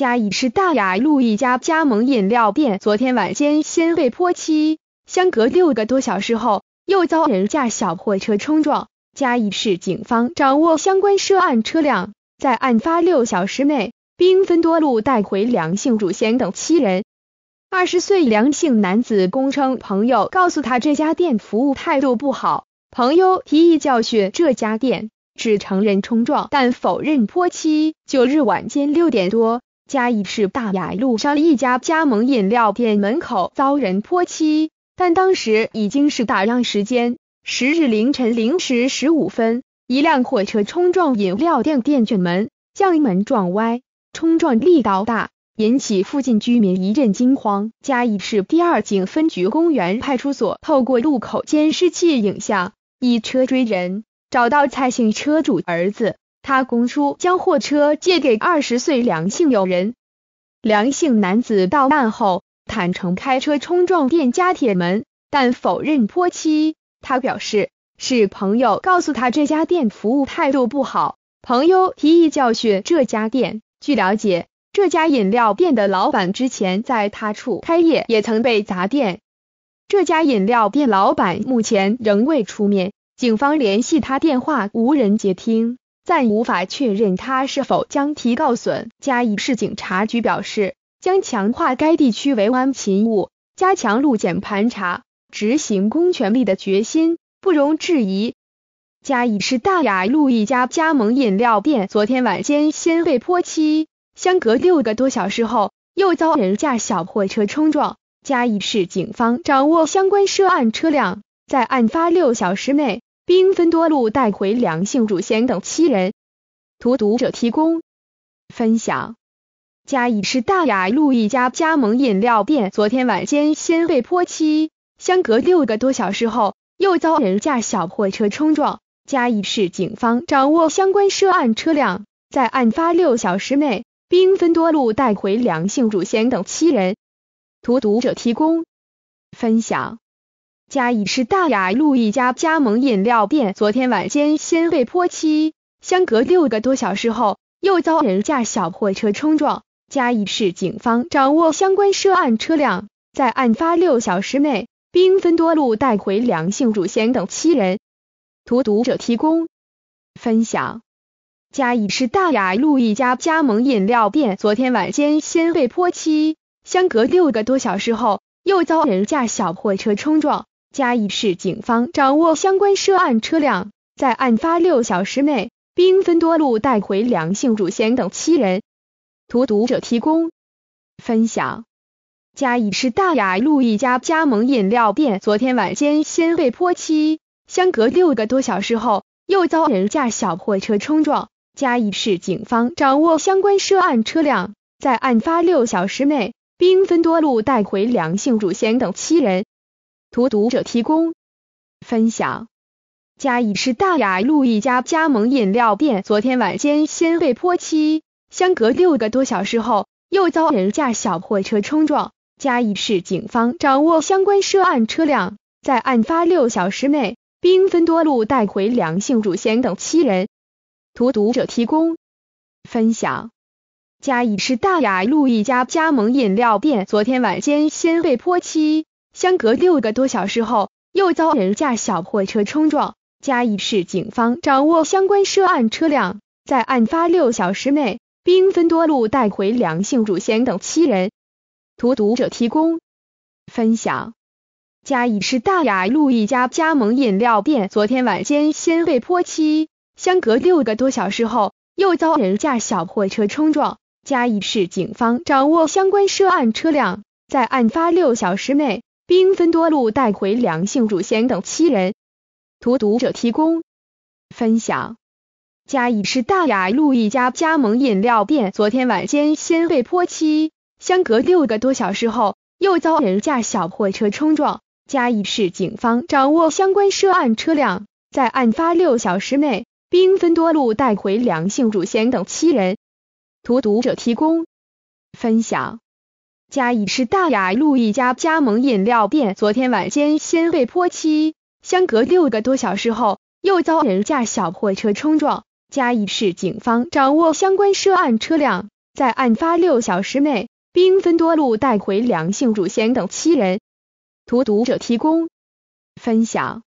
嘉义市大雅路一家加盟饮料店，昨天晚间先被泼漆，相隔六个多小时后，又遭人驾小货车冲撞。嘉义市警方掌握相关涉案车辆，在案发六小时内，兵分多路带回梁姓主嫌等七人。二十岁梁姓男子供称，朋友告诉他这家店服务态度不好，朋友提议教训这家店，只承认冲撞，但否认泼漆。九日晚间六点多。嘉义市大雅路上一家加盟饮料店门口遭人泼漆，但当时已经是打烊时间。十日凌晨零时十五分，一辆货车冲撞饮料店店卷门，将门撞歪，冲撞力道大，引起附近居民一阵惊慌。嘉义市第二警分局公园派出所透过路口监视器影像，一车追人，找到蔡姓车主儿子。他供出将货车借给二十岁梁姓友人，梁姓男子到案后坦诚开车冲撞店家铁门，但否认泼漆。他表示是朋友告诉他这家店服务态度不好，朋友提议教训这家店。据了解，这家饮料店的老板之前在他处开业，也曾被砸店。这家饮料店老板目前仍未出面，警方联系他电话无人接听。暂无法确认他是否将提告损。嘉义市警察局表示，将强化该地区维安勤务，加强路检盘查，执行公权力的决心不容质疑。嘉义市大雅路一家加盟饮料店，昨天晚间先被泼漆，相隔六个多小时后，又遭人驾小货车冲撞。嘉义市警方掌握相关涉案车辆，在案发六小时内。兵分多路带回梁姓主嫌等七人。图读者提供分享。嘉义市大雅路一家加盟饮料店，昨天晚间先被泼漆，相隔六个多小时后，又遭人驾小货车冲撞。嘉义市警方掌握相关涉案车辆，在案发六小时内兵分多路带回梁姓主嫌等七人。图读者提供分享。嘉义市大雅路一家加盟饮料店，昨天晚间先被泼漆，相隔六个多小时后，又遭人驾小货车冲撞。嘉义市警方掌握相关涉案车辆，在案发六小时内，兵分多路带回梁姓主嫌等七人。图读者提供分享。嘉义市大雅路一家加盟饮料店，昨天晚间先被泼漆，相隔六个多小时后，又遭人驾小货车冲撞。嘉义市警方掌握相关涉案车辆，在案发六小时内兵分多路带回梁姓主嫌等七人。图读者提供。分享。嘉义市大雅路一家加盟饮料店，昨天晚间先被泼漆，相隔六个多小时后，又遭人驾小货车冲撞。嘉义市警方掌握相关涉案车辆，在案发六小时内兵分多路带回梁姓主嫌等七人。图读者提供分享，嘉义市大雅路一家加盟饮料店，昨天晚间先被泼漆，相隔六个多小时后，又遭人驾小货车冲撞。嘉义市警方掌握相关涉案车辆，在案发六小时内，兵分多路带回梁姓主嫌等七人。图读者提供分享，嘉义市大雅路一家加盟饮料店，昨天晚间先被泼漆。相隔六个多小时后，又遭人驾小货车冲撞。嘉义市警方掌握相关涉案车辆，在案发六小时内，兵分多路带回梁姓主嫌等七人。图读者提供。分享。嘉义市大雅路一家加盟饮料店，昨天晚间先被泼漆，相隔六个多小时后，又遭人驾小货车冲撞。嘉义市警方掌握相关涉案车辆，在案发六小时内。兵分多路带回梁姓主嫌等七人。图读者提供分享。嘉义市大雅路一家加盟饮料店，昨天晚间先被泼漆，相隔六个多小时后，又遭人驾小货车冲撞。嘉义市警方掌握相关涉案车辆，在案发六小时内兵分多路带回梁姓主嫌等七人。图读者提供分享。嘉义市大雅路一家加盟饮料店，昨天晚间先被泼漆，相隔六个多小时后，又遭人驾小货车冲撞。嘉义市警方掌握相关涉案车辆，在案发六小时内，兵分多路带回梁姓主嫌等七人。图读者提供分享。